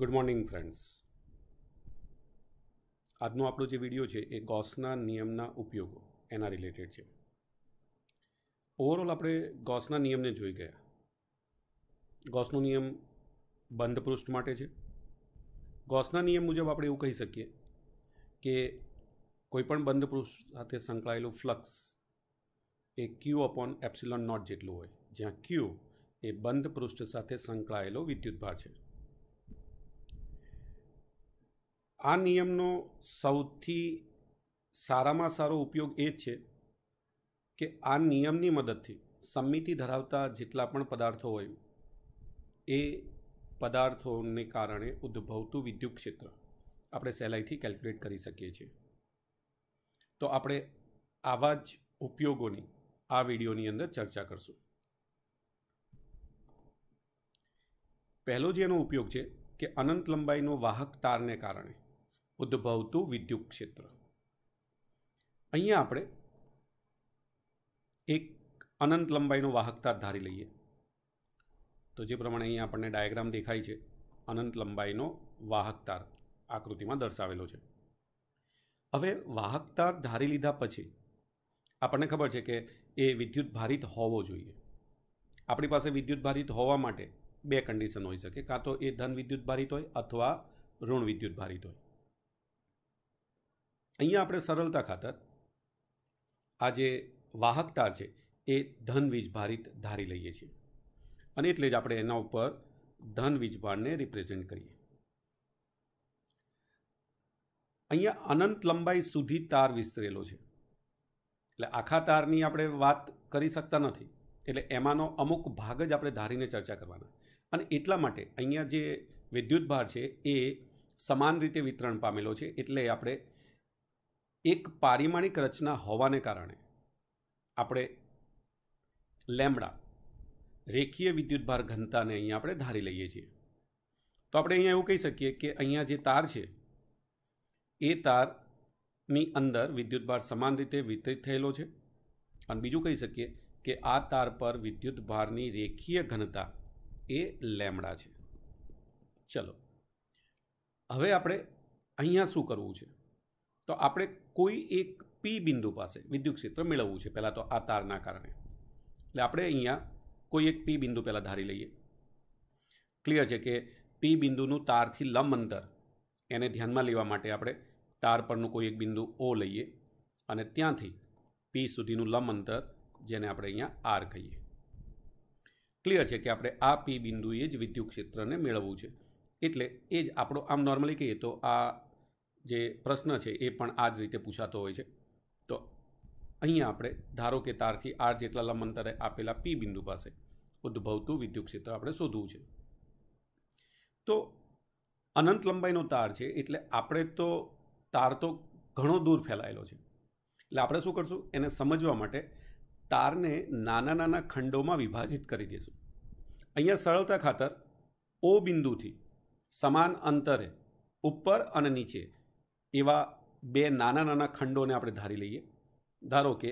good morning friends આજનો આપણો જે વિડીયો છે એ ગોસના નિયમના ઉપયોગો એના રિલેટેડ છે ઓવરઓલ આપણે ગોસના નિયમને જોઈ ગયા ગોસનો નિયમ બંધ પૃષ્ઠ માટે છે ગોસના નિયમ મુજબ આપણે એવું કહી શકીએ કે કોઈપણ બંધ પૃષ્ઠ સાથે સંકળાયેલું ફ્લક્સ એ ક્યુ અપોન એપ્સિલોન નોટ જેટલું હોય જ્યાં ક્યુ એ બંધ પૃષ્ઠ સાથે સંકળાયેલો વિદ્યુતભાર છે આ નિયમનો સૌથી સારામાં સારો ઉપયોગ એ છે કે આ નિયમની મદદથી સમિતિ ધરાવતા જેટલા પણ પદાર્થો હોય એ પદાર્થોને કારણે ઉદ્ભવતું વિદ્યુત ક્ષેત્ર આપણે સહેલાઈથી કેલ્ક્યુલેટ કરી શકીએ છીએ તો આપણે આવા જ ઉપયોગોની આ વિડીયોની અંદર ચર્ચા કરશું પહેલો જે એનો ઉપયોગ છે કે અનંત લંબાઈનો વાહક તારને કારણે ઉદ્ભવતું વિદ્યુત ક્ષેત્ર અહીંયા આપણે એક અનંત લંબાઈનો વાહકતાર ધારી લઈએ તો જે પ્રમાણે અહીંયા આપણને ડાયાગ્રામ દેખાય છે અનંત લંબાઈનો વાહકતાર આકૃતિમાં દર્શાવેલો છે હવે વાહકતાર ધારી લીધા પછી આપણને ખબર છે કે એ વિદ્યુત ભારિત હોવો જોઈએ આપણી પાસે વિદ્યુત ભારિત હોવા માટે બે કન્ડિશન હોઈ શકે કાં તો એ ધન વિદ્યુત ભારિત હોય અથવા ઋણ વિદ્યુત ભારિત હોય અહીંયા આપણે સરળતા ખાતર આ જે વાહક તાર છે એ ધન વીજભારિત ધારી લઈએ છીએ અને એટલે જ આપણે એના ઉપર ધન વીજભારને રિપ્રેઝેન્ટ કરીએ અહીંયા અનંત લંબાઈ સુધી તાર વિસ્તરેલો છે એટલે આખા તારની આપણે વાત કરી શકતા નથી એટલે એમાંનો અમુક ભાગ જ આપણે ધારીને ચર્ચા કરવાના અને એટલા માટે અહીંયા જે વિદ્યુતભાર છે એ સમાન રીતે વિતરણ પામેલો છે એટલે આપણે એક પારિમાણિક રચના હોવાને કારણે આપણે લેમડા રેખીય વિદ્યુતભાર ઘનતાને અહીંયા આપણે ધારી લઈએ છીએ તો આપણે અહીંયા એવું કહી શકીએ કે અહીંયા જે તાર છે એ તારની અંદર વિદ્યુતભાર સમાન રીતે વિતરિત થયેલો છે અને બીજું કહી શકીએ કે આ તાર પર વિદ્યુતભારની રેખીય ઘનતા એ લેમડા છે ચલો હવે આપણે અહીંયા શું કરવું છે તો આપણે કોઈ એક પી બિંદુ પાસે વિદ્યુત ક્ષેત્ર મેળવવું છે પહેલાં તો આ તારના કારણે એટલે આપણે અહીંયા કોઈ એક પી બિંદુ પહેલાં ધારી લઈએ ક્લિયર છે કે પી બિંદુનું તારથી લંબ અંતર એને ધ્યાનમાં લેવા માટે આપણે તાર પરનું કોઈ એક બિંદુ ઓ લઈએ અને ત્યાંથી પી સુધીનું લંબ અંતર જેને આપણે અહીંયા આર કહીએ ક્લિયર છે કે આપણે આ પી બિંદુએ જ વિદ્યુત ક્ષેત્રને મેળવવું છે એટલે એ જ આપણો આમ નોર્મલી કહીએ તો આ જે પ્રશ્ન છે એ પણ આ જ રીતે પૂછાતો હોય છે તો અહીંયા આપણે ધારો કે તારથી આર જેટલા લંબંતરે આપેલા પી બિંદુ પાસે ઉદ્ભવતું વિદ્યુત ક્ષેત્ર આપણે શોધવું છે તો અનંત લંબાઈનો તાર છે એટલે આપણે તો તાર તો ઘણો દૂર ફેલાયેલો છે એટલે આપણે શું કરશું એને સમજવા માટે તારને નાના નાના ખંડોમાં વિભાજિત કરી દઈશું અહીંયા સરળતા ખાતર ઓ બિંદુથી સમાન અંતરે ઉપર અને નીચે એવા બે નાના નાના ખંડોને આપણે ધારી લઈએ ધારો કે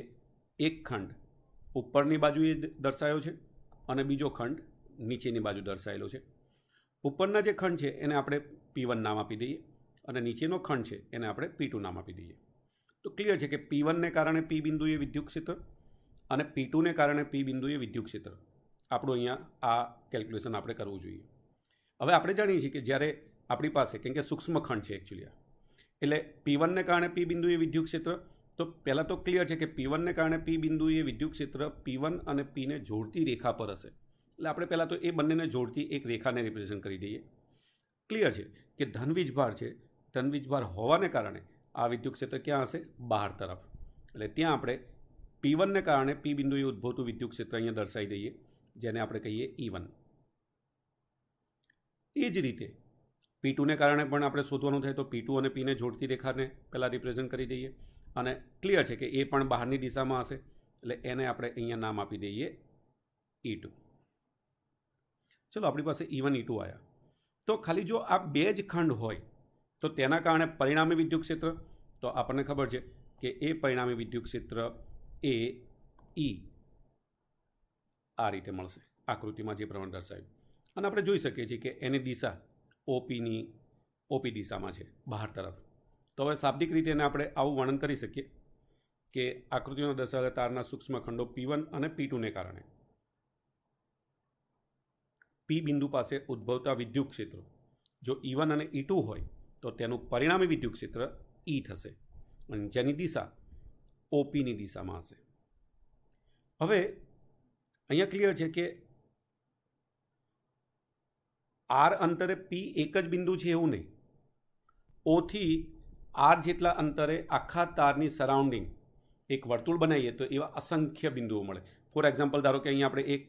એક ખંડ ઉપરની બાજુએ દર્શાયો છે અને બીજો ખંડ નીચેની બાજુ દર્શાયેલો છે ઉપરના જે ખંડ છે એને આપણે પી વન નામ આપી દઈએ અને નીચેનો ખંડ છે એને આપણે પી ટુ નામ આપી દઈએ તો ક્લિયર છે કે પી વનને કારણે પી બિંદુએ વિદ્યુત ક્ષેત્ર અને પી ટુને કારણે પી બિંદુએ વિદ્યુત ક્ષેત્ર આપણું અહીંયા આ કેલ્ક્યુલેશન આપણે કરવું જોઈએ હવે આપણે જાણીએ છીએ કે જ્યારે આપણી પાસે કેમ કે સૂક્ષ્મ ખંડ છે એકચ્યુઅલી આ એટલે પી વનને કારણે પી બિંદુએ વિદ્યુત ક્ષેત્ર તો પહેલાં તો ક્લિયર છે કે પી વનને કારણે પી બિંદુએ વિદ્યુત ક્ષેત્ર પી વન અને પીને જોડતી રેખા પર હશે એટલે આપણે પહેલાં તો એ બંનેને જોડતી એક રેખાને રિપ્રેઝન્ટ કરી દઈએ ક્લિયર છે કે ધનવીજભાર છે ધનવીજભાર હોવાને કારણે આ વિદ્યુત ક્ષેત્ર ક્યાં હશે બહાર તરફ એટલે ત્યાં આપણે પી વનને કારણે પી બિંદુએ ઉદ્ભવતું વિદ્યુત અહીંયા દર્શાવી દઈએ જેને આપણે કહીએ ઈ e વન એ જ રીતે પી ટુને કારણે પણ આપણે શોધવાનું થાય તો પી ટુ અને પીને જોડતી રેખાને પહેલાં રિપ્રેઝન્ટ કરી દઈએ અને ક્લિયર છે કે એ પણ બહારની દિશામાં હશે એટલે એને આપણે અહીંયા નામ આપી દઈએ ઈ e ટુ ચલો આપણી પાસે ઈ વન ઈ ટુ આવ્યા તો ખાલી જો આ બે જ ખંડ હોય તો તેના કારણે પરિણામી વિદ્યુત ક્ષેત્ર તો આપણને ખબર છે કે એ પરિણામી વિદ્યુત ક્ષેત્ર એ ઈ e આ રીતે મળશે આકૃતિમાં જે પ્રમાણે દર્શાવ્યું અને આપણે જોઈ શકીએ છીએ કે એની દિશા ઓપીની ઓપી દિશામાં છે બહાર તરફ તો હવે શાબ્દિક રીતે એને આપણે આવું વર્ણન કરી શકીએ કે આકૃતિનો દર્શાવેલા તારના સૂક્ષ્મ ખંડો પી વન અને પી ટુને કારણે પી બિંદુ પાસે ઉદ્ભવતા વિદ્યુત ક્ષેત્રો જો ઈ વન અને ઈ ટુ હોય તો તેનું પરિણામી વિદ્યુત ક્ષેત્ર ઈ થશે અને જેની દિશા ઓપીની દિશામાં હશે હવે અહીંયા ક્લિયર છે કે આર અંતરે પી એક જ બિંદુ છે એવું નહીં ઓથી આર જેટલા અંતરે આખા તારની સરાઉન્ડિંગ એક વર્તુળ બનાવીએ તો એવા અસંખ્ય બિંદુઓ મળે ફોર એક્ઝામ્પલ ધારો કે અહીંયા આપણે એક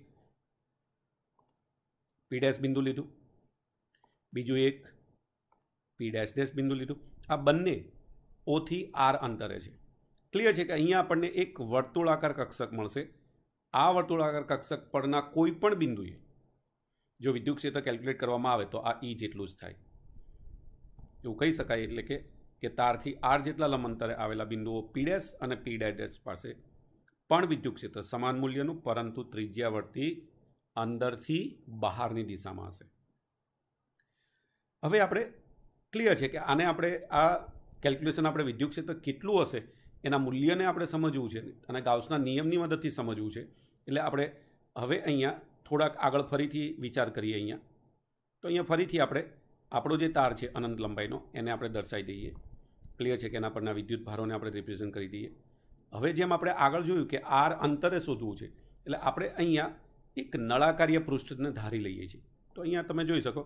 પી ડેશ બિંદુ લીધું બીજું એક પી ડેશ ડેશ બિંદુ લીધું આ બંને ઓથી આર અંતરે છે ક્લિયર છે કે અહીંયા આપણને એક વર્તુળાકાર કક્ષક મળશે આ વર્તુળાકાર કક્ષક પરના કોઈપણ બિંદુએ જો વિદ્યુત ક્ષેત્ર કેલ્ક્યુલેટ કરવામાં આવે તો આ ઈ e જેટલું જ થાય એવું કહી શકાય એટલે કે કે તારથી આર જેટલા લંબ આવેલા બિંદુઓ પીડેસ અને પીડેડેસ પાસે પણ વિદ્યુત ક્ષેત્ર સમાન મૂલ્યનું પરંતુ ત્રિજ્યાવર્તી અંદરથી બહારની દિશામાં હશે હવે આપણે ક્લિયર છે કે આને આપણે આ કેલ્ક્યુલેશન આપણે વિદ્યુત ક્ષેત્ર કેટલું હશે એના મૂલ્યને આપણે સમજવું છે અને ગાઉસના નિયમની મદદથી સમજવું છે એટલે આપણે હવે અહીંયા થોડાક આગળ ફરીથી વિચાર કરીએ અહીંયા તો અહીંયા ફરીથી આપણે આપણો જે તાર છે અનંત લંબાઈનો એને આપણે દર્શાવી દઈએ ક્લિયર છે કે એના પરના વિદ્યુત ભારોને આપણે રિપ્રેઝન્ટ કરી દઈએ હવે જેમ આપણે આગળ જોયું કે આર અંતરે શોધવું છે એટલે આપણે અહીંયા એક નળાકાર્ય પૃષ્ઠને ધારી લઈએ છીએ તો અહીંયા તમે જોઈ શકો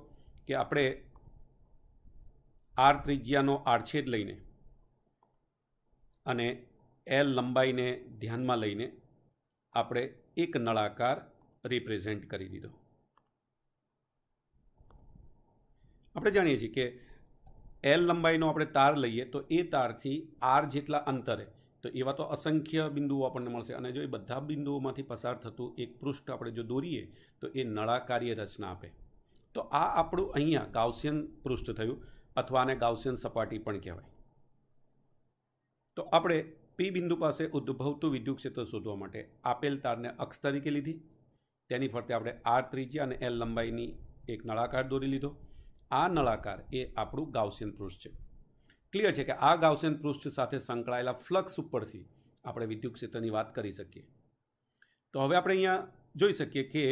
કે આપણે આર ત્રિજ્યાનો આડછેદ લઈને અને એલ લંબાઈને ધ્યાનમાં લઈને આપણે એક નળાકાર રિપ્રેઝેન્ટ કરી દીધો આપણે જાણીએ છીએ કે એલ લંબાઈનો આપણે તાર લઈએ તો એ તારથી આર જેટલા અંતરે તો એવા તો અસંખ્ય બિંદુઓ આપણને મળશે અને જો એ બધા બિંદુઓમાંથી પસાર થતું એક પૃષ્ઠ આપણે જો દોરીએ તો એ નળાકાર્ય રચના આપે તો આ આપણું અહીંયા ગાઉસિયન પૃષ્ઠ થયું અથવા આને ગાઉસિયન સપાટી પણ કહેવાય તો આપણે પી બિંદુ પાસે ઉદ્ભવતું વિદ્યુત ક્ષેત્ર શોધવા માટે આપેલ તારને અક્ષ તરીકે લીધી તેની ફરતે આપણે આર ત્રીજી અને એલ લંબાઈની એક નળાકાર દોરી લીધો આ નળાકાર એ આપણું ગાઉસિયન પૃષ્ઠ છે ક્લિયર છે કે આ ગાઉસિયન પૃષ્ઠ સાથે સંકળાયેલા ફ્લક્સ ઉપરથી આપણે વિદ્યુત ક્ષેત્રની વાત કરી શકીએ તો હવે આપણે અહીંયા જોઈ શકીએ કે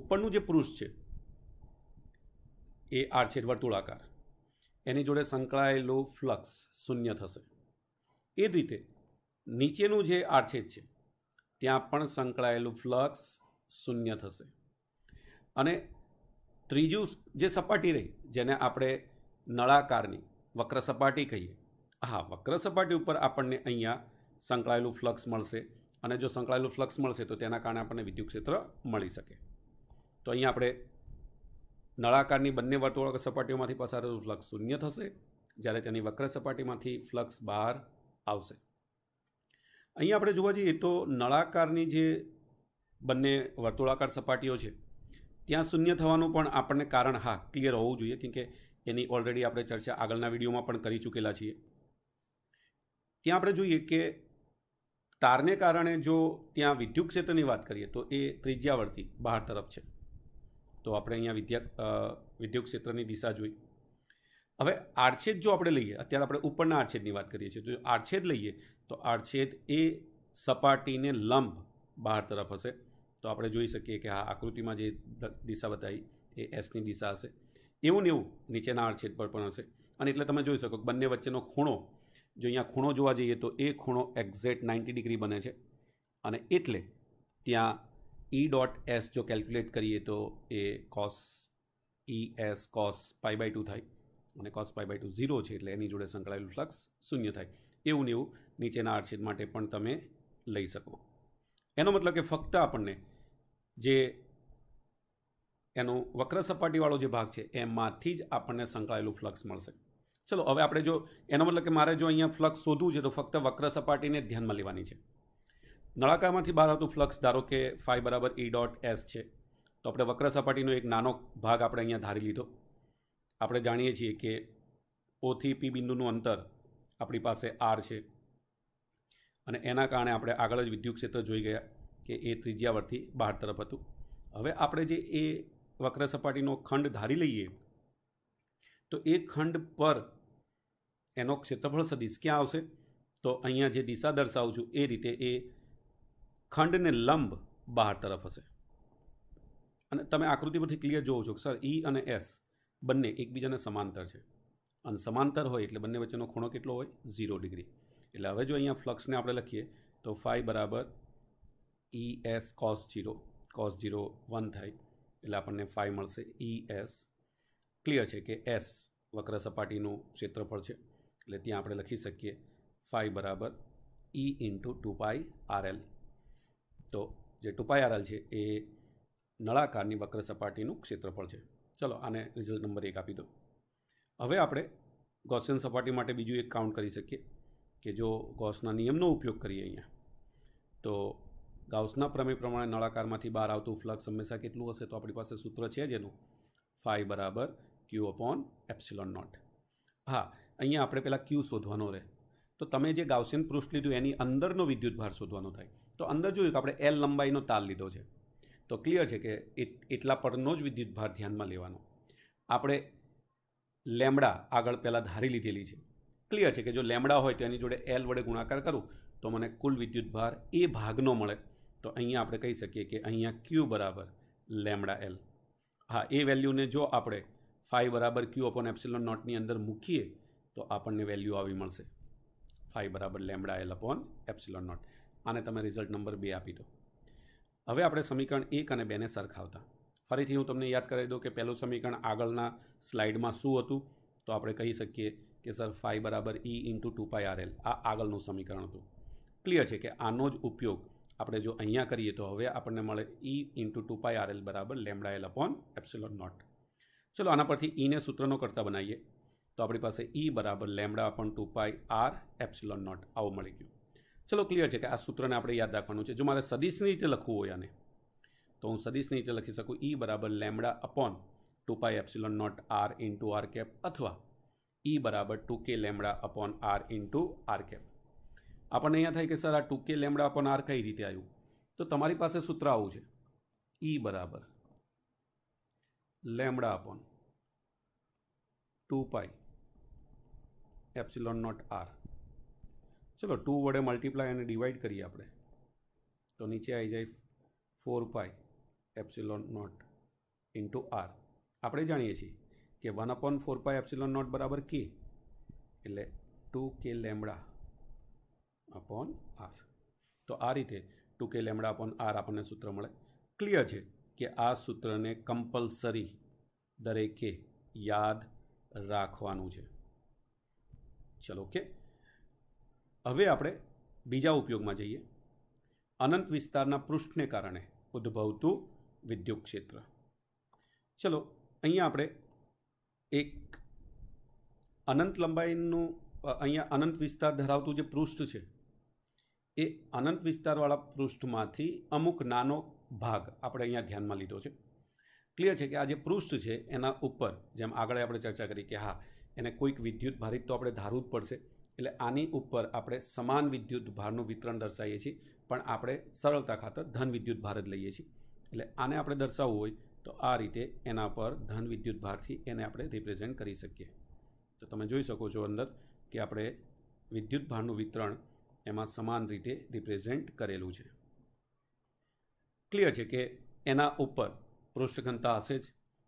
ઉપરનું જે પૃષ્ઠ છે એ આરછેદ વર્તુળાકાર એની જોડે સંકળાયેલો ફ્લક્સ શૂન્ય થશે એ જ રીતે નીચેનું જે આરછેદ છે ત્યાં પણ સંકળાયેલું ફ્લક્સ શૂન્ય થશે અને ત્રીજું જે સપાટી રહી જેને આપણે નળાકારની વક્ર સપાટી કહીએ હા વક્ર સપાટી ઉપર આપણને અહીંયા સંકળાયેલું ફ્લક્સ મળશે અને જો સંકળાયેલું ફ્લક્સ મળશે તો તેના કારણે આપણને વિદ્યુત મળી શકે તો અહીંયા આપણે નળાકારની બંને વર્તુળ સપાટીઓમાંથી પસાર થતું ફ્લક્સ શૂન્ય થશે જ્યારે તેની વક્ર સપાટીમાંથી ફ્લક્સ બહાર આવશે અહીં આપણે જોવા જઈએ તો નળાકારની જે બંને વર્તુળાકાર સપાટીઓ છે ત્યાં શૂન્ય થવાનું પણ આપણને કારણ હા ક્લિયર હોવું જોઈએ કેમકે એની ઓલરેડી આપણે ચર્ચા આગળના વિડીયોમાં પણ કરી ચૂકેલા છીએ ત્યાં આપણે જોઈએ કે તારને કારણે જો ત્યાં વિદ્યુત ક્ષેત્રની વાત કરીએ તો એ ત્રિજ્યાવર્તી બહાર તરફ છે તો આપણે અહીંયા વિદ્યા વિદ્યુત ક્ષેત્રની દિશા જોઈ હવે આડછેદ જો આપણે લઈએ અત્યારે આપણે ઉપરના આડછેદની વાત કરીએ છીએ જો આડછેદ લઈએ તો આડછેદ એ સપાટીને લંબ બહાર તરફ હશે તો આપણે જોઈ શકીએ કે આ આકૃતિમાં જે દિશા બતાવી એ એસની દિશા હશે એવું ને એવું નીચેના આડછેદ પર પણ હશે અને એટલે તમે જોઈ શકો બંને વચ્ચેનો ખૂણો જો અહીંયા ખૂણો જોવા જઈએ તો એ ખૂણો એક્ઝેક્ટ નાઇન્ટી ડિગ્રી બને છે અને એટલે ત્યાં ઈ ડોટ એસ જો કેલ્ક્યુલેટ કરીએ તો એ cos E S cos pi by two થાય અને cos pi by two zero છે એટલે એની જોડે સંકળાયેલું ફ્લક્સ શૂન્ય થાય એવું ને એવું નીચેના આર્ટશીટ માટે પણ તમે લઈ શકો એનો મતલબ કે ફક્ત આપણને જે એનો વક્ર સપાટીવાળો જે ભાગ છે એમાંથી જ આપણને સંકળાયેલું ફ્લક્સ મળશે ચલો હવે આપણે જો એનો મતલબ કે મારે જો અહીંયા ફ્લક્સ શોધવું છે તો ફક્ત વક્ર સપાટીને ધ્યાનમાં લેવાની છે નળાકારમાંથી બહાર આવતું ફ્લક્સ ધારો કે ફાઈ બરાબર ઈ ડોટ એસ છે તો આપણે વક્ર સપાટીનો એક નાનો ભાગ આપણે અહીંયા ધારી લીધો આપણે જાણીએ છીએ કે ઓથી પી બિંદુનું અંતર આપણી પાસે આર છે અને એના કારણે આપણે આગળ જ વિદ્યુત ક્ષેત્ર જોઈ ગયા કે એ ત્રિજ્યા બહાર તરફ હતું હવે આપણે જે એ વક્ર સપાટીનો ખંડ ધારી લઈએ તો એ ખંડ પર એનો ક્ષેત્રફળ સદીશ ક્યાં આવશે તો અહીંયા જે દિશા દર્શાવું છું એ રીતે એ ખંડને લંબ બહાર તરફ હશે અને તમે આકૃતિ પરથી ક્લિયર જોવો છો સર ઈ e અને એસ બંને એકબીજાને સમાંતર છે અને સમાંતર હોય એટલે બંને વચ્ચેનો ખૂણો કેટલો હોય ઝીરો ડિગ્રી એટલે હવે જો અહીંયા ફ્લક્સને આપણે લખીએ તો ફાઈ બરાબર E S cos zero cos zero one થાય એટલે આપણને ફાઈ મળશે ઈ એસ ક્લિયર છે કે એસ વક્ર સપાટીનું ક્ષેત્રફળ છે એટલે ત્યાં આપણે લખી શકીએ ફાઈ બરાબર E into two pi R L તો જે ટુપાય પાઈ આરએલ છે એ નળાકારની વક્ર સપાટીનું ક્ષેત્રફળ છે ચલો આને રિઝલ્ટ નંબર એક આપી દો હવે આપણે ગોસિયન સપાટી માટે બીજું એક કાઉન્ટ કરી શકીએ કે જો ગોસના નિયમનો ઉપયોગ કરીએ અહીંયા તો ગાઉસના પ્રમેય પ્રમાણે નળાકારમાંથી બહાર આવતું ફ્લક્સ હંમેશા કેટલું હશે તો આપણી પાસે સૂત્ર છે જેનું ફાઈ બરાબર ક્યુ અપોન એપ્સિલોન નોટ હા અહીંયા આપણે પહેલાં ક્યુ શોધવાનો રહે તો તમે જે ગાઉસિયન પૃષ્ઠ લીધું એની અંદરનો વિદ્યુત ભાર શોધવાનો થાય તો અંદર જોયું કે આપણે એલ લંબાઈનો તાર લીધો છે તો ક્લિયર છે કે એટલા પરનો જ વિદ્યુતભાર ધ્યાનમાં લેવાનો આપણે લેમડા આગળ પહેલાં ધારી લીધેલી છે ક્લિયર છે કે જો લેમડા હોય તેની જોડે એલ વડે ગુણાકાર કરું તો મને કુલ વિદ્યુતભાર એ ભાગનો મળે તો અહીંયા આપણે કહી શકીએ કે અહીંયા ક્યુ બરાબર લેમડા એલ હા એ વેલ્યુને જો આપણે ફાઈ બરાબર ક્યુ અપોન એપ્સિલોન નોટની અંદર મૂકીએ તો આપણને વેલ્યુ આવી મળશે ફાઈ બરાબર lambda L upon epsilon naught આને તમે રિઝલ્ટ નંબર બે આપી દો હવે આપણે સમીકરણ એક અને બેને સરખાવતા ફરીથી હું તમને યાદ કરાવી દઉં કે પહેલું સમીકરણ આગળના સ્લાઇડમાં શું હતું તો આપણે કહી શકીએ કે સર ફાઈ બરાબર E into two pi R L આ આગળનું સમીકરણ હતું ક્લિયર છે કે આનો જ ઉપયોગ આપણે જો અહીંયા કરીએ તો હવે આપણને મળે E into two pi R L બરાબર lambda L upon epsilon naught ચલો આના પરથી ઈને સૂત્રનો કરતા બનાવીએ તો આપણી પાસે ઈ બરાબર lambda upon two pi R epsilon naught આવું મળી ગયું ચલો ક્લિયર છે કે આ સૂત્રને આપણે યાદ રાખવાનું છે જો મારે સદીશની રીતે લખવું હોય આને તો હું સદીશની રીતે લખી શકું ઈ e બરાબર lambda upon two pi epsilon not R into R cap અથવા ઈ e બરાબર two K lambda upon R into R cap આપણને અહીંયા થાય કે સર આ two K lambda upon R કઈ રીતે આવ્યું તો તમારી પાસે સૂત્ર આવું છે ઈ e બરાબર lambda upon two pi epsilon not R ચલો ટુ વડે મલ્ટીપ્લાય અને ડિવાઈડ કરીએ આપણે તો નીચે આવી જાય four pi epsilon naught into R આપણે જાણીએ છીએ કે one upon four pi epsilon naught બરાબર કે એટલે two K lambda upon R તો આ રીતે two K lambda upon R આપણને સૂત્ર મળે ક્લિયર છે કે આ સૂત્રને કમ્પલસરી દરેકે યાદ રાખવાનું છે ચલો ઓકે હવે આપણે બીજા ઉપયોગમાં જઈએ અનંત વિસ્તારના પૃષ્ઠને કારણે ઉદ્ભવતું વિદ્યુત ક્ષેત્ર ચલો અહીંયા આપણે એક અનંત લંબાઈનું અહીંયા અનંત વિસ્તાર ધરાવતું જે પૃષ્ઠ છે એ અનંત વિસ્તારવાળા પૃષ્ઠમાંથી અમુક નાનો ભાગ આપણે અહીંયા ધ્યાનમાં લીધો છે ક્લિયર છે કે આ જે પૃષ્ઠ છે એના ઉપર જેમ આગળ આપણે ચર્ચા કરી કે હા એને કોઈક વિદ્યુત ભારિત તો આપણે ધારવું જ પડશે એટલે આની ઉપર આપણે સમાન વિદ્યુત ભારનું વિતરણ દર્શાવીએ છીએ પણ આપણે સરળતા ખાતર ધન વિદ્યુત ભાર જ લઈએ છીએ એટલે આને આપણે દર્શાવવું હોય તો આ રીતે એના પર ધન વિદ્યુત ભારથી એને આપણે રિપ્રેઝેન્ટ કરી શકીએ તો તમે જોઈ શકો છો અંદર કે આપણે વિદ્યુત ભારનું વિતરણ એમાં સમાન રીતે રિપ્રેઝેન્ટ કરેલું છે ક્લિયર છે કે એના ઉપર પૃષ્ઠઘનતા હશે જ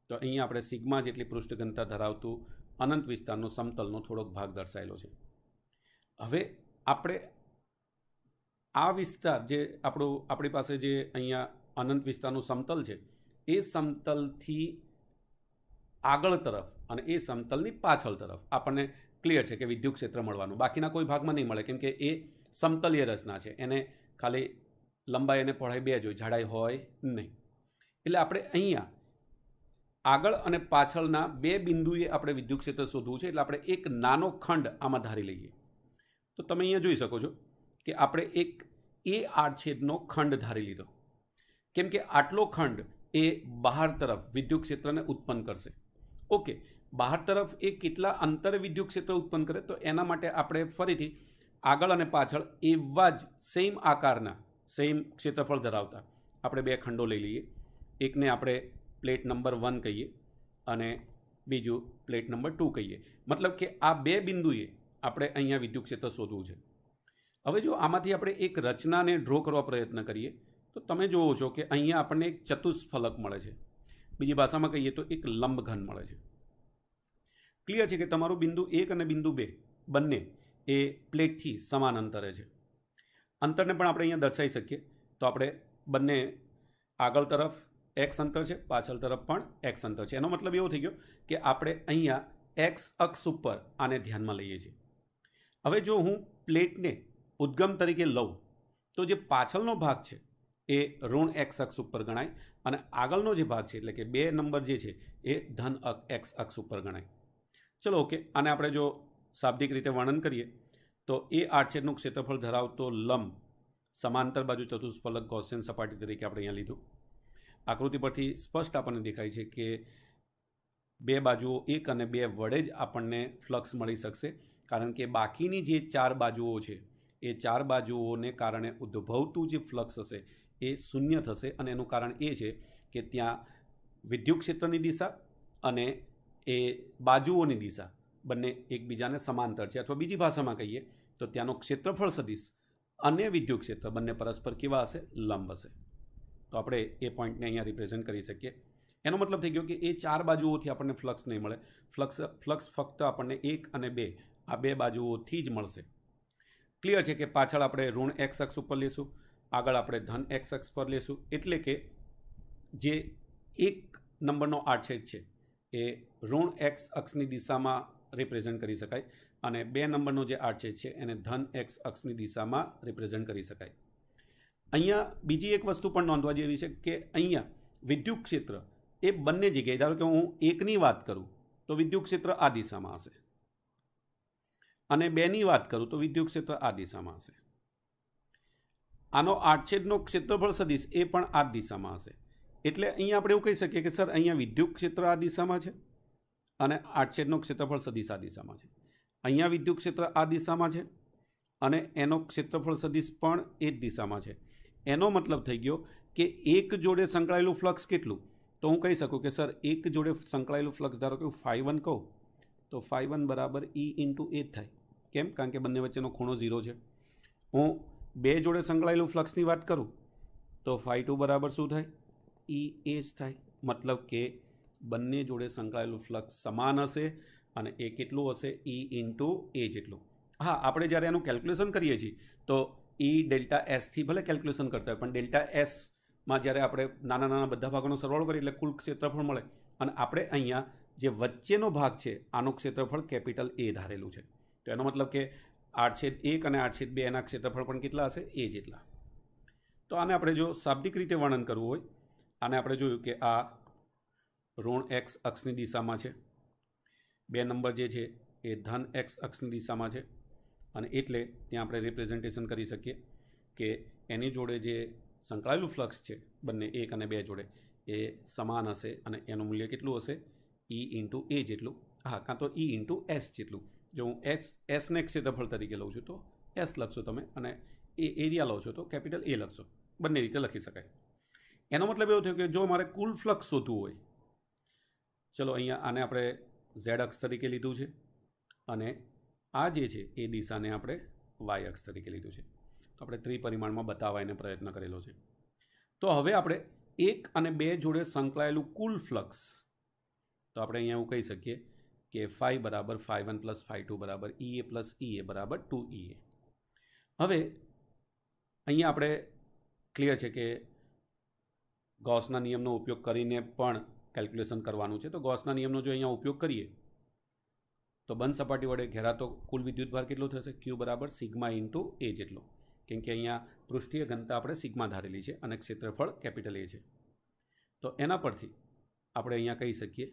તો અહીં આપણે સિગ્મા જેટલી પૃષ્ઠઘનતા ધરાવતું અનંત વિસ્તારનો સમતલનો થોડોક ભાગ દર્શાયેલો છે હવે આપણે આ વિસ્તાર જે આપણો આપણી પાસે જે અહીંયા અનંત વિસ્તારનું સમતલ છે એ સમતલથી આગળ તરફ અને એ સમતલની પાછળ તરફ આપણને ક્લિયર છે કે વિદ્યુત ક્ષેત્ર મળવાનું બાકીના કોઈ ભાગમાં નહીં મળે કેમ કે એ સમતલીય રચના છે એને ખાલી લંબાઈ અને પહોળાઈ બે જ હોય જાડાઈ હોય નહીં એટલે આપણે અહીંયા આગળ અને પાછળના બે બિંદુએ આપણે વિદ્યુત ક્ષેત્ર શોધવું છે એટલે આપણે એક નાનો ખંડ આમાં ધારી લઈએ તો તમે અહીંયા જોઈ શકો છો કે આપણે એક એ આડછેદનો ખંડ ધારી લીધો કેમ કે આટલો ખંડ એ બહાર તરફ વિદ્યુત ક્ષેત્રને ઉત્પન્ન કરશે ઓકે બહાર તરફ એ કેટલા અંતર વિદ્યુત ક્ષેત્ર ઉત્પન્ન કરે તો એના માટે આપણે ફરીથી આગળ અને પાછળ એવા જ સેમ આકારના સેમ ક્ષેત્રફળ ધરાવતા આપણે બે ખંડો લઈ લઈએ એકને આપણે પ્લેટ નંબર વન કહીએ અને બીજું પ્લેટ નંબર ટુ કહીએ મતલબ કે આ બે બિંદુએ આપણે અહીંયા વિદ્યુત ક્ષેત્ર શોધવું છે હવે જો આમાંથી આપણે એક રચનાને ડ્રો કરવા પ્રયત્ન કરીએ તો તમે જુઓ છો કે અહીંયા આપણને એક ચતુષ્ફલક મળે છે બીજી ભાષામાં કહીએ તો એક લંબઘન મળે છે ક્લિયર છે કે તમારું બિંદુ એક અને બિંદુ બે બંને એ પ્લેટથી સમાન અંતરે છે અંતરને પણ આપણે અહીંયા દર્શાવી શકીએ તો આપણે બંને આગળ તરફ એક્સ અંતર છે પાછળ તરફ પણ એક્સ અંતર છે એનો મતલબ એવો થઈ ગયો કે આપણે અહીંયા એક્સ અક્ષ ઉપર આને ધ્યાનમાં લઈએ છીએ હવે જો હું પ્લેટને ઉદ્ગમ તરીકે લઉં તો જે પાછળનો ભાગ છે એ ઋણ એક્સ અક્ષ ઉપર ગણાય અને આગળનો જે ભાગ છે એટલે કે બે નંબર જે છે એ ધન એક્સ અક્ષ ઉપર ગણાય ચલો ઓકે આને આપણે જો શાબ્દિક રીતે વર્ણન કરીએ તો એ આડછેદનું ક્ષેત્રફળ ધરાવતો લંબ સમાંતર બાજુ ચતુષ્ફલક ગૌસેન સપાટી તરીકે આપણે અહીંયા લીધું આકૃતિ પરથી સ્પષ્ટ આપણને દેખાય છે કે બે બાજુઓ એક અને બે વડે જ આપણને ફ્લક્સ મળી શકશે કારણ કે બાકીની જે ચાર બાજુઓ છે એ ચાર બાજુઓને કારણે ઉદ્ભવતું જે ફ્લક્સ હશે એ શૂન્ય થશે અને એનું કારણ એ છે કે ત્યાં વિદ્યુત ક્ષેત્રની દિશા અને એ બાજુઓની દિશા બંને એકબીજાને સમાંતર છે અથવા બીજી ભાષામાં કહીએ તો ત્યાંનો ક્ષેત્રફળ સદીશ અને વિદ્યુત ક્ષેત્ર બંને પરસ્પર કેવા હશે લંબ હશે તો આપણે એ પોઈન્ટને અહીંયા રિપ્રેઝેન્ટ કરી શકીએ એનો મતલબ થઈ ગયો કે એ ચાર બાજુઓથી આપણને ફ્લક્સ નહીં મળે ફ્લક્સ ફ્લક્સ ફક્ત આપણને એક અને બે આ બે બાજુઓથી જ મળશે ક્લિયર છે કે પાછળ આપણે ઋણ એક્સ એક્સ ઉપર લેશું આગળ આપણે ધન એક્સ એક્સ પર લેશું એટલે કે જે એક નંબરનો આછેદ છે એ ઋણ એક્સ અક્ષની દિશામાં રિપ્રેઝન્ટ કરી શકાય અને બે નંબરનો જે આછેદ છે એને ધન એક્સ અક્ષની દિશામાં રિપ્રેઝન્ટ કરી શકાય અહીંયા બીજી એક વસ્તુ પણ નોંધવા જેવી છે કે અહીંયા વિદ્યુત ક્ષેત્ર એ બંને જગ્યાએ ધારો કે હું એકની વાત કરું તો વિદ્યુત ક્ષેત્ર આ દિશામાં હશે અને બેની વાત કરું તો વિદ્યુત ક્ષેત્ર આ દિશામાં હશે આનો આડછેદનો ક્ષેત્રફળ સદીશ એ પણ આ દિશામાં હશે એટલે અહીંયા આપણે એવું કહી શકીએ કે સર અહીંયા વિદ્યુત ક્ષેત્ર આ દિશામાં છે અને આડછેદનો ક્ષેત્રફળ સદીશ આ દિશામાં છે અહીંયા વિદ્યુત ક્ષેત્ર આ દિશામાં છે અને એનો ક્ષેત્રફળ સદીશ પણ એ જ દિશામાં છે એનો મતલબ થઈ ગયો કે એક જોડે સંકળાયેલું ફ્લક્સ કેટલું તો હું કહી શકું કે સર એક જોડે સંકળાયેલું ફ્લક્સ ધારો કે હું ફાઈ વન કહું તો ફાઈ વન બરાબર ઈ ઇન્ટુ એ થાય કેમ કારણ કે બંને વચ્ચેનો ખૂણો ઝીરો છે હું બે જોડે સંકળાયેલું ફ્લક્સની વાત કરું તો ફાઈ ટુ બરાબર શું થાય ઈ e એ જ થાય મતલબ કે બંને જોડે સંકળાયેલું ફ્લક્સ સમાન હશે અને એ કેટલું હશે ઈ ઇન્ટુ એ જેટલું હા આપણે જ્યારે એનું કેલ્ક્યુલેશન કરીએ છીએ તો ઈ ડેલ્ટા એસથી ભલે કેલ્ક્યુલેશન કરતા હોય પણ ડેલ્ટા એસમાં જ્યારે આપણે નાના નાના બધા ભાગોનો સરવાળો કરીએ એટલે કુલ ક્ષેત્રફળ મળે અને આપણે અહીંયા જે વચ્ચેનો ભાગ છે આનું ક્ષેત્રફળ કેપિટલ એ ધારેલું છે એનો મતલબ કે આડછેદ એક અને આડછેદ બે એના ક્ષેત્રફળ પણ કેટલા હશે એ જેટલા તો આને આપણે જો શાબ્દિક રીતે વર્ણન કરવું હોય આને આપણે જોયું કે આ ઋણ એક્સ અક્ષની દિશામાં છે બે નંબર જે છે એ ધન એક્સ અક્ષની દિશામાં છે અને એટલે ત્યાં આપણે રિપ્રેઝન્ટેશન કરી શકીએ કે એની જોડે જે સંકળાયેલું ફ્લક્સ છે બંને એક અને બે જોડે એ સમાન હશે અને એનું મૂલ્ય કેટલું હશે ઈ ઇન્ટુ એ જેટલું હા કાં તો ઈ ઇન્ટુ એસ જેટલું જો હું એસ એસને ક્ષેત્રફળ તરીકે લઉં છું તો એસ લખશો તમે અને એ એરિયા લો છો તો કેપિટલ એ લખશો બંને રીતે લખી શકાય એનો મતલબ એવો થયો કે જો મારે કુલ ફ્લક્સ શોધવું હોય ચલો અહીંયા આને આપણે ઝેડ અક્ષ તરીકે લીધું છે અને આ જે છે એ દિશાને આપણે વાય અક્ષ તરીકે લીધું છે તો આપણે ત્રિપરિમાણમાં બતાવવા એને પ્રયત્ન કરેલો છે તો હવે આપણે એક અને બે જોડે સંકળાયેલું કુલ ફ્લક્સ તો આપણે અહીંયા એવું કહી શકીએ કે ફાઈ બરાબર phi one plus phi two બરાબર E A plus E A બરાબર ટુ ઈ એ હવે અહીંયા આપણે ક્લિયર છે કે ગોસના નિયમનો ઉપયોગ કરીને પણ કેલ્ક્યુલેશન કરવાનું છે તો ગોસના નિયમનો જો અહીંયા ઉપયોગ કરીએ તો બંધ સપાટી વડે ઘેરાતો કુલ વિદ્યુતભાર કેટલો થશે ક્યુ બરાબર સિગ્મા ઇન્ટુ એ જેટલો કેમ કે અહીંયા પૃષ્ઠીય ઘનતા આપણે સિગ્મા ધારેલી છે અને ક્ષેત્રફળ કેપિટલ એ છે તો એના પરથી આપણે અહીંયા કહી શકીએ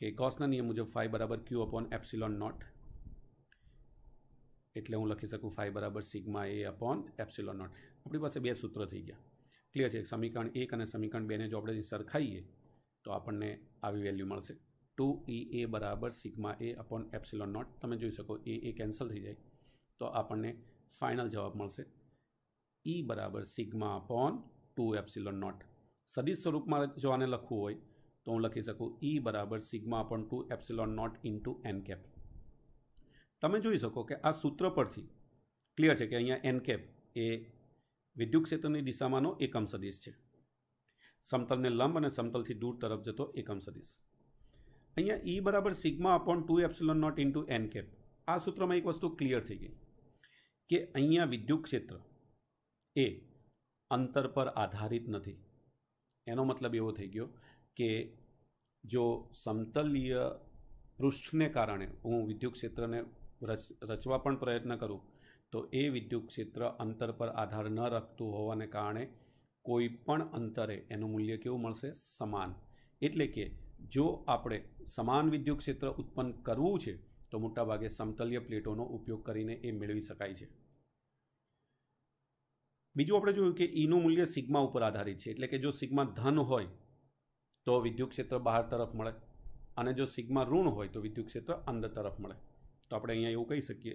કે કોસના નિયમ મુજબ ફાઈ બરાબર ક્યુ અપોન એપ્સિલોન નોટ એટલે હું લખી શકું ફાઈ બરાબર sigma A upon epsilon naught આપણી પાસે બે સૂત્ર થઈ ગયા ક્લિયર છે સમીકરણ એક અને સમીકરણ બેને જો આપણે સરખાઈએ તો આપણને આવી વેલ્યુ મળશે ટુ ઈ એ બરાબર sigma A upon epsilon naught તમે જોઈ શકો એ એ કેન્સલ થઈ જાય તો આપણને ફાઇનલ જવાબ મળશે ઈ e બરાબર sigma upon two epsilon naught સદી સ્વરૂપમાં જો આને લખવું હોય તો હું લખી શકું ઈ e બરાબર sigma upon two epsilon naught into N cap તમે જોઈ શકો કે આ સૂત્ર પરથી ક્લિયર છે કે અહીંયા એન કેપ એ વિદ્યુત ક્ષેત્રની દિશામાંનો એકમ સદિશ છે સમતલને લંબ અને સમતલથી દૂર તરફ જતો એકમ સદિશ અહીંયા ઈ e બરાબર sigma upon two epsilon naught into N cap આ સૂત્રમાં એક વસ્તુ ક્લિયર થઈ ગઈ કે અહીંયા વિદ્યુત ક્ષેત્ર એ અંતર પર આધારિત નથી એનો મતલબ એવો થઈ ગયો કે જો સમતલીય પૃષ્ઠને કારણે હું વિદ્યુત ક્ષેત્રને રચ રચવા પણ પ્રયત્ન કરું તો એ વિદ્યુત ક્ષેત્ર અંતર પર આધાર ન રાખતું હોવાને કારણે કોઈ પણ અંતરે એનું મૂલ્ય કેવું મળશે સમાન એટલે કે જો આપણે સમાન વિદ્યુત ક્ષેત્ર ઉત્પન્ન કરવું છે તો મોટાભાગે સમતલીય પ્લેટોનો ઉપયોગ કરીને એ મેળવી શકાય છે બીજું આપણે જોયું કે ઈનું e મૂલ્ય સિગ્મા ઉપર આધારિત છે એટલે કે જો સિગ્મા ધન હોય તો વિદ્યુત ક્ષેત્ર બહાર તરફ મળે અને જો સિગ્મા ઋણ હોય તો વિદ્યુત ક્ષેત્ર અંદર તરફ મળે તો આપણે અહીંયા એવું કહી શકીએ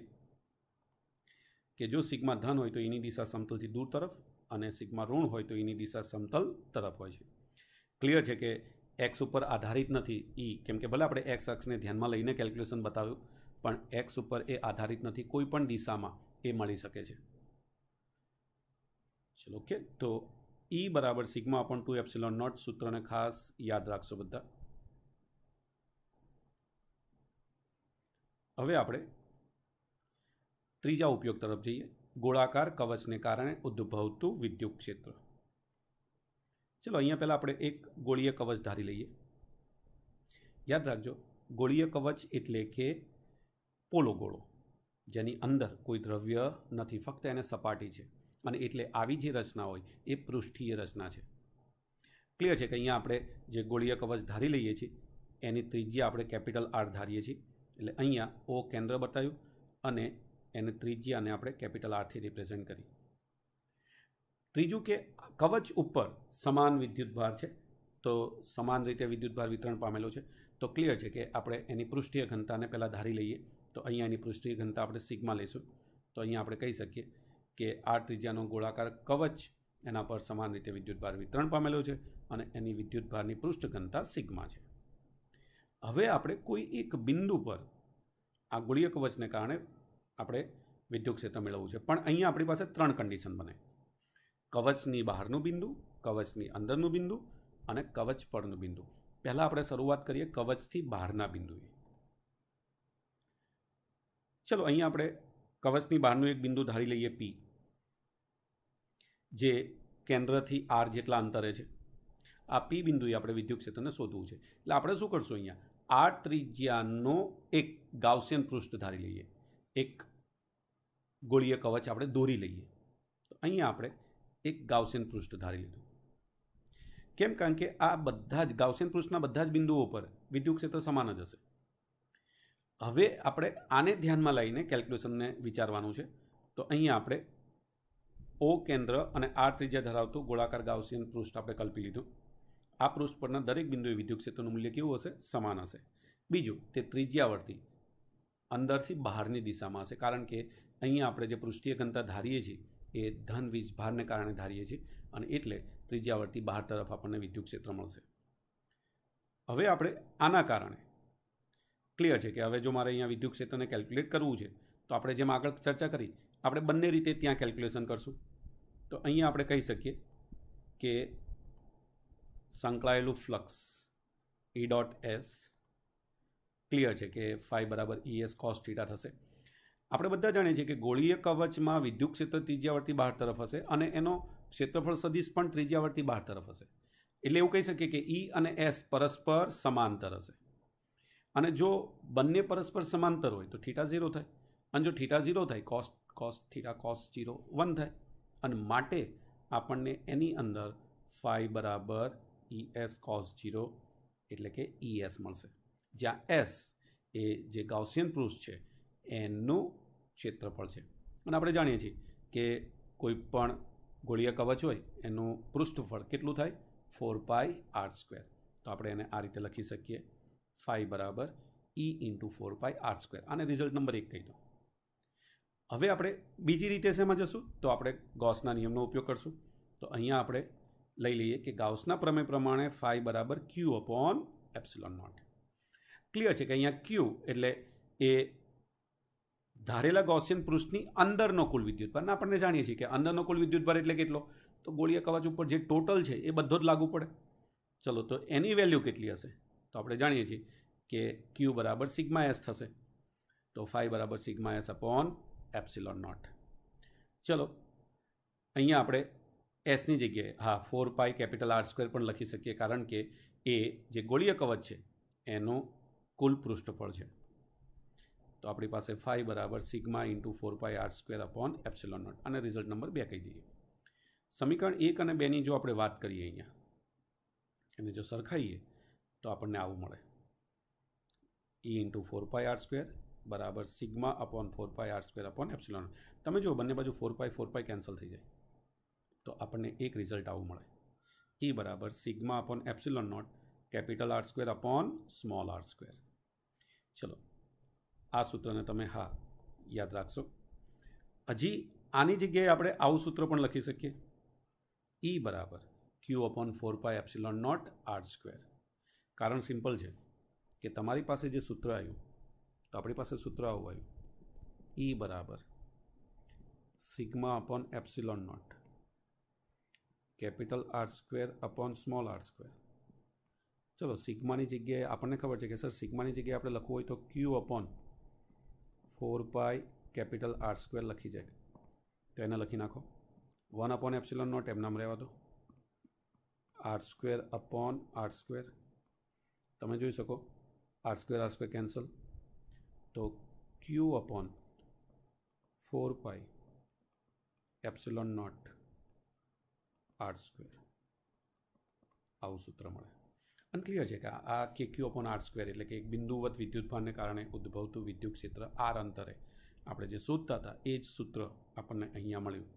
કે જો સિગ્મા ધન હોય તો એની દિશા સમતલથી દૂર તરફ અને સિગ્મા ઋણ હોય તો એની દિશા સમતલ તરફ હોય છે ક્લિયર છે કે એક્સ ઉપર આધારિત નથી ઈ કેમ કે ભલે આપણે એક્સ અક્ષને ધ્યાનમાં લઈને કેલ્ક્યુલેશન બતાવ્યું પણ એક્સ ઉપર એ આધારિત નથી કોઈ પણ દિશામાં એ મળી શકે છે ચલો ઓકે તો ઈ બરાબર sigma upon two epsilon naught સૂત્રને ખાસ યાદ રાખશો બધા હવે આપણે ત્રીજા ઉપયોગ તરફ જઈએ ગોળાકાર કવચને કારણે ઉદ્ભવતું વિદ્યુત ક્ષેત્ર ચલો અહીંયા પહેલાં આપણે એક ગોળીય કવચ ધારી લઈએ યાદ રાખજો ગોળીય કવચ એટલે કે પોલો ગોળો જેની અંદર કોઈ દ્રવ્ય નથી ફક્ત એને સપાટી છે અને એટલે આવી જે રચના હોય એ પૃષ્ઠીય રચના છે ક્લિયર છે કે અહીંયા આપણે જે ગોળીય કવચ ધારી લઈએ છીએ એની ત્રિજ્યા આપણે કેપિટલ આર ધારીએ છીએ એટલે અહીંયા ઓ કેન્દ્ર બતાવ્યું અને એને ત્રિજ્યાને આપણે કેપિટલ આરથી રિપ્રેઝન્ટ કરી ત્રીજું કે કવચ ઉપર સમાન વિદ્યુતભાર છે તો સમાન રીતે વિદ્યુતભાર વિતરણ પામેલો છે તો ક્લિયર છે કે આપણે એની પૃષ્ઠીય ઘનતાને પહેલાં ધારી લઈએ તો અહીંયા એની પૃષ્ઠીય ઘનતા આપણે સિગ્મા લઈશું તો અહીંયા આપણે કહી શકીએ કે આ ત્રિજ્યાનો ગોળાકાર કવચ એના પર સમાન રીતે વિદ્યુતભાર વિતરણ પામેલો છે અને એની વિદ્યુતભારની પૃષ્ઠ ઘનતા સિગ્મા છે હવે આપણે કોઈ એક બિંદુ પર આ ગોળીય કવચને કારણે આપણે વિદ્યુત ક્ષેત્ર મેળવવું છે પણ અહીંયા આપણી પાસે ત્રણ કન્ડિશન બને કવચની બહારનું બિંદુ કવચની અંદરનું બિંદુ અને કવચ પરનું બિંદુ પહેલાં આપણે શરૂઆત કરીએ કવચથી બહારના બિંદુએ ચલો અહીંયા આપણે કવચની બહારનું એક બિંદુ ધારી લઈએ પી જે કેન્દ્રથી આર જેટલા અંતરે છે આ પી બિંદુએ આપણે વિદ્યુત ક્ષેત્રને શોધવું છે એટલે આપણે શું કરશું અહીંયા આર ત્રિજ્યાનો એક ગાઉસિયન પૃષ્ઠ ધારી લઈએ એક ગોળીય કવચ આપણે દોરી લઈએ તો અહીંયા આપણે એક ગાઉસિયન પૃષ્ઠ ધારી લીધું કેમ કારણ કે આ બધા જ ગાઉસિયન પૃષ્ઠના બધા જ બિંદુઓ પર વિદ્યુત ક્ષેત્ર સમાન જ હશે હવે આપણે આને ધ્યાનમાં લઈને કેલ્ક્યુલેશનને વિચારવાનું છે તો અહીંયા આપણે ઓ કેન્દ્ર અને આર ત્રિજ્યા ધરાવતું ગોળાકાર ગાઉસિયન પૃષ્ઠ આપણે કલ્પી લીધું આ પૃષ્ઠ પરના દરેક બિંદુએ વિદ્યુત ક્ષેત્રનું મૂલ્ય કેવું હશે સમાન હશે બીજું તે ત્રિજ્યાવર્તી અંદરથી બહારની દિશામાં હશે કારણ કે અહીંયા આપણે જે પૃષ્ઠીય ઘનતા ધારીએ છીએ એ ધન વીજ ભારને કારણે ધારીએ છીએ અને એટલે ત્રિજ્યાવર્તી બહાર તરફ આપણને વિદ્યુત ક્ષેત્ર મળશે હવે આપણે આના કારણે ક્લિયર છે કે હવે જો મારે અહીંયા વિદ્યુત ક્ષેત્રને કેલ્ક્યુલેટ કરવું છે તો આપણે જેમ આગળ ચર્ચા કરી આપણે બંને રીતે ત્યાં કેલ્ક્યુલેશન કરશું તો અહીંયા આપણે કહી શકીએ કે સંકળાયેલું flux E dot S clear છે કે ફાઈ બરાબર ઈ એસ કોસ થશે આપણે બધા જાણીએ છીએ કે ગોળીય કવચમાં વિદ્યુત ક્ષેત્ર ત્રિજ્યાવર્તી બહાર તરફ હશે અને એનો ક્ષેત્રફળ સદીશ પણ ત્રિજ્યાવર્તી બહાર તરફ હશે એટલે એવું કહી શકીએ કે ઈ e અને એસ પરસ્પર સમાંતર હશે અને જો બંને પરસ્પર સમાંતર હોય તો થીટા ઝીરો થાય અને જો થીટા ઝીરો થાય cos cos theta cos zero one થાય અને માટે આપણને એની અંદર ફાઈ બરાબર ઈ એસ કોસ્ટ ઝીરો એટલે કે ઈ એસ મળશે જ્યાં એસ એ જે ગાઉસિયન પ્રૂફ છે એનું ક્ષેત્રફળ છે અને આપણે જાણીએ છીએ કે કોઈ પણ ગોળીય કવચ હોય એનું પૃષ્ઠફળ કેટલું થાય ફોર પાય આર સ્ક્વેર તો આપણે એને આ રીતે લખી શકીએ ફાઈ બરાબર E into four pi R square આને રિઝલ્ટ નંબર એક કહી દો હવે આપણે બીજી રીતે શેમાં જશું તો આપણે ગોસના નિયમનો ઉપયોગ કરશું તો અહીંયા આપણે લઈ લઈએ કે ગાઉસના પ્રમેય પ્રમાણે ફાઈ બરાબર Q upon epsilon naught clear છે કે અહીંયા ક્યુ એટલે એ ધારેલા ગૌસિયન પૃષ્ઠની અંદરનો કુલ વિદ્યુતભાર આપણને જાણીએ છીએ કે અંદરનો કુલ વિદ્યુતભાર એટલે કેટલો તો ગોળીય કવચ ઉપર જે ટોટલ છે એ બધો જ લાગુ પડે ચલો તો એની વેલ્યુ કેટલી હશે તો આપણે જાણીએ છીએ કે ક્યુ બરાબર સિગ્મા એસ થશે તો ફાઈ બરાબર sigma S upon epsilon naught ચલો અહીંયા આપણે એસની જગ્યાએ હા four pi capital R square પણ લખી શકીએ કારણ કે એ જે ગોળીય કવચ છે એનું કુલ પૃષ્ઠફળ છે તો આપણી પાસે ફાઈ બરાબર sigma into four pi R square upon epsilon naught અને રિઝલ્ટ નંબર બે કહી દઈએ સમીકરણ એક અને બેની જો આપણે વાત કરીએ અહીંયા એને જો સરખાઈએ તો આપણને આવું મળે E into four pi R square બરાબર sigma upon four pi R square upon epsilon તમે જુઓ બંને બાજુ four pi four pi cancel થઈ જાય તો આપણને એક રિઝલ્ટ આવું મળે ઈ e બરાબર sigma upon epsilon naught capital R square upon small R square ચલો આ સૂત્રને તમે હા યાદ રાખશો હજી આની જગ્યાએ આપણે આવું સૂત્ર પણ લખી શકીએ ઈ e બરાબર Q upon four pi epsilon not R square કારણ સિમ્પલ છે કે તમારી પાસે જે સૂત્ર આવ્યું તો આપણી પાસે સૂત્ર આવું આવ્યું ઈ e બરાબર sigma upon epsilon naught capital R square upon small R square ચલો સિગ્માની જગ્યાએ આપણને ખબર છે કે સર સિગ્માની જગ્યાએ આપણે લખવું હોય તો Q upon four pi capital R square લખી જાય તો એને લખી નાખો વન અપોન એપ્સિલોન નોટ એમનામ રહેવા દો R square upon R square તમે જોઈ શકો R square R square cancel તો Q upon four pi epsilon not R square આવું સૂત્ર મળે અને ક્લિયર છે કે આ કે ક્યુ અપોન આર સ્ક્વેર એટલે કે એક બિંદુવત વિદ્યુતભારને કારણે ઉદ્ભવતું વિદ્યુત ક્ષેત્ર આર અંતરે આપણે જે શોધતા હતા એ જ સૂત્ર આપણને અહીંયા મળ્યું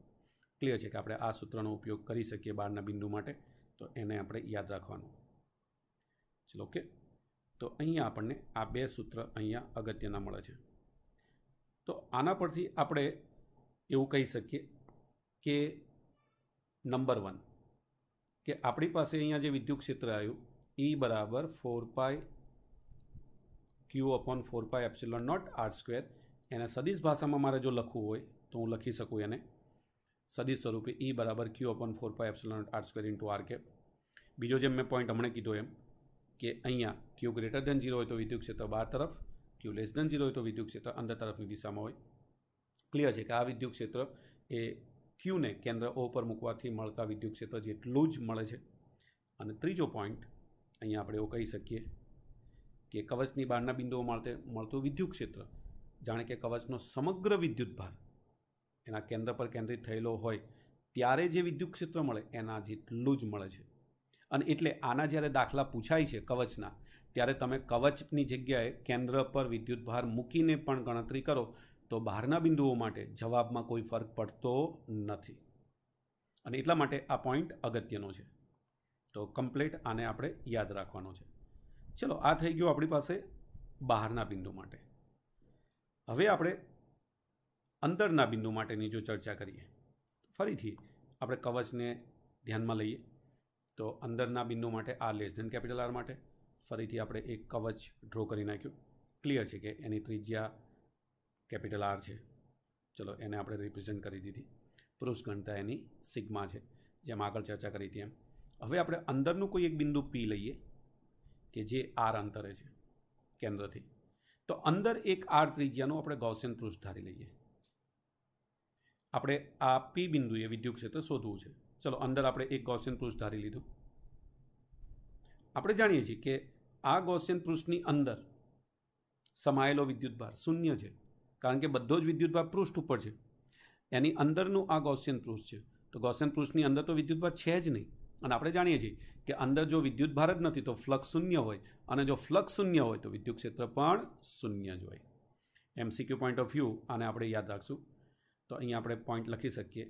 ક્લિયર છે કે આપણે આ સૂત્રનો ઉપયોગ કરી શકીએ બહારના બિંદુ માટે તો એને આપણે યાદ રાખવાનું ચલો ઓકે તો અહીંયા આપણને આ બે સૂત્ર અહીંયા અગત્યના મળે છે તો આના પરથી આપણે એવું કહી શકીએ કે નંબર વન કે આપણી પાસે અહીંયા જે વિદ્યુત ક્ષેત્ર આવ્યું ઈ e બરાબર four pi Q upon four pi epsilon not R square એને સદીશ ભાષામાં મારે જો લખવું હોય તો હું લખી શકું એને સદીશ સ્વરૂપે ઈ e બરાબર Q upon four pi epsilon not R square into R cap બીજો જેમ મેં પોઈન્ટ હમણાં કીધો એમ કે અહીંયા ક્યુ ગ્રેટર ધેન ઝીરો હોય તો વિદ્યુત ક્ષેત્ર બહાર તરફ ક્યુ લેસ ધેન ઝીરો હોય તો વિદ્યુત ક્ષેત્ર અંદર તરફની દિશામાં હોય ક્લિયર છે કે આ વિદ્યુત ક્ષેત્ર એ ક્યુને કેન્દ્ર ઓ પર મૂકવાથી મળતા વિદ્યુત ક્ષેત્ર જેટલું જ મળે છે અને ત્રીજો પોઈન્ટ અહીંયા આપણે એવું કહી શકીએ કે કવચની બહારના બિંદુઓ મળતે મળતું વિદ્યુત ક્ષેત્ર જાણે કે કવચનો સમગ્ર વિદ્યુત ભાર એના કેન્દ્ર પર કેન્દ્રિત થયેલો હોય ત્યારે જે વિદ્યુત ક્ષેત્ર મળે એના જેટલું જ મળે છે અને એટલે આના જ્યારે દાખલા પૂછાય છે કવચના ત્યારે તમે કવચની જગ્યાએ કેન્દ્ર પર વિદ્યુત ભાર મૂકીને પણ ગણતરી કરો તો બહારના બિંદુઓ માટે જવાબમાં કોઈ ફરક પડતો નથી અને એટલા માટે આ પોઈન્ટ અગત્યનો છે તો કમ્પ્લેટ આને આપણે યાદ રાખવાનો છે ચલો આ થઈ ગયું આપણી પાસે બહારના બિંદુ માટે હવે આપણે અંદરના બિંદુ માટેની જો ચર્ચા કરીએ ફરીથી આપણે કવચને ધ્યાનમાં લઈએ તો અંદરના બિંદુ માટે આ લેસ ધેન કેપિટલ આર માટે ફરીથી આપણે એક કવચ ડ્રો કરી નાખ્યું ક્લિયર છે કે એની ત્રિજ્યા કેપિટલ આર છે ચલો એને આપણે રિપ્રેઝેન્ટ કરી દીધી પુરુષ ઘનતા એની સિગ્મા છે જેમ આગળ ચર્ચા કરી હતી એમ હવે આપણે અંદરનું કોઈ એક બિંદુ પી લઈએ કે જે આર અંતરે છે કેન્દ્રથી તો અંદર એક આર ત્રિજ્યાનું આપણે ગૌસિયન પૃષ્ઠ ધારી લઈએ આપણે આ પી બિંદુએ વિદ્યુત ક્ષેત્ર શોધવું છે ચલો અંદર આપણે એક ગૌસિયન પૃષ્ઠ ધારી લીધું આપણે જાણીએ છીએ કે આ ગૌસિયન પૃષ્ઠની અંદર સમાયેલો વિદ્યુતભાર શૂન્ય છે કારણ કે બધો જ વિદ્યુતભાર પૃષ્ઠ ઉપર છે એની અંદરનું આ ગૌસિયન પૃષ્ઠ છે તો ગૌસિયન પૃષ્ઠની અંદર તો વિદ્યુતભાર છે જ નહીં અને આપણે જાણીએ છીએ કે અંદર જો વિદ્યુતભાર જ નથી તો ફ્લક્સ શૂન્ય હોય અને જો ફ્લક્સ શૂન્ય હોય તો વિદ્યુત ક્ષેત્ર પણ શૂન્ય જ હોય એમસીક્યુ પોઈન્ટ ઓફ વ્યૂ આને આપણે યાદ રાખશું તો અહીં આપણે પોઈન્ટ લખી શકીએ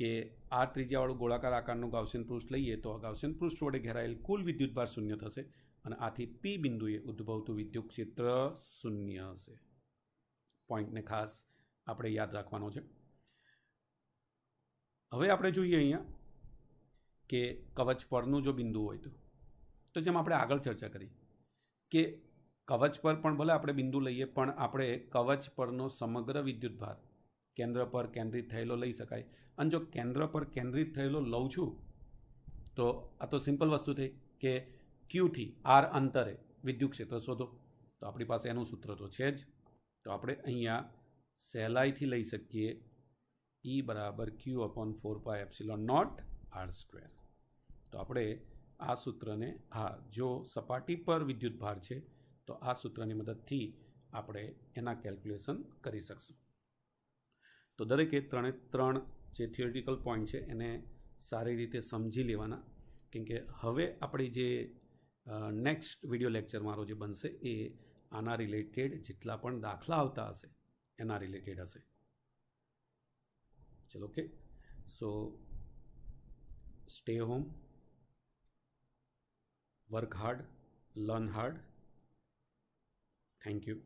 કે આ ત્રિજ્યાવાળું ગોળાકાર આકારનું ગાઉસિયન પૃષ્ઠ લઈએ તો આ ગાઉસિયન પૃષ્ઠ વડે ઘેરાયેલ કુલ વિદ્યુતભાર શૂન્ય થશે અને આથી પી બિંદુએ ઉદ્ભવતું વિદ્યુત ક્ષેત્ર શૂન્ય હશે પોઈન્ટને ખાસ આપણે યાદ રાખવાનો છે હવે આપણે જોઈએ અહીંયા કે કવચ પરનું જો બિંદુ હોય તો તો જેમ આપણે આગળ ચર્ચા કરી કે કવચ પર પણ ભલે આપણે બિંદુ લઈએ પણ આપણે કવચ પરનો સમગ્ર વિદ્યુતભાર કેન્દ્ર પર કેન્દ્રિત થયેલો લઈ શકાય અને જો કેન્દ્ર પર કેન્દ્રિત થયેલો લઉં છું તો આ તો સિમ્પલ વસ્તુ થઈ કે ક્યુથી આર અંતરે વિદ્યુત ક્ષેત્ર શોધો તો આપણી પાસે એનું સૂત્ર તો છે જ તો આપણે અહીંયા સહેલાઈથી લઈ શકીએ ઈ e બરાબર Q upon four pi epsilon not R square તો આપણે આ સૂત્રને હા જો સપાટી પર વિદ્યુત ભાર છે તો આ સૂત્રની મદદથી આપણે એના કેલ્ક્યુલેશન કરી શકશું તો દરેકે ત્રણે ત્રણ જે થિયોરિટિકલ પોઈન્ટ છે એને સારી રીતે સમજી લેવાના કેમ કે હવે આપણી જે નેક્સ્ટ વિડિયો લેક્ચર મારો જે બનશે એ આના રિલેટેડ જેટલા પણ દાખલા આવતા હશે એના રિલેટેડ હશે ચલો okay so stay home work hard learn hard thank you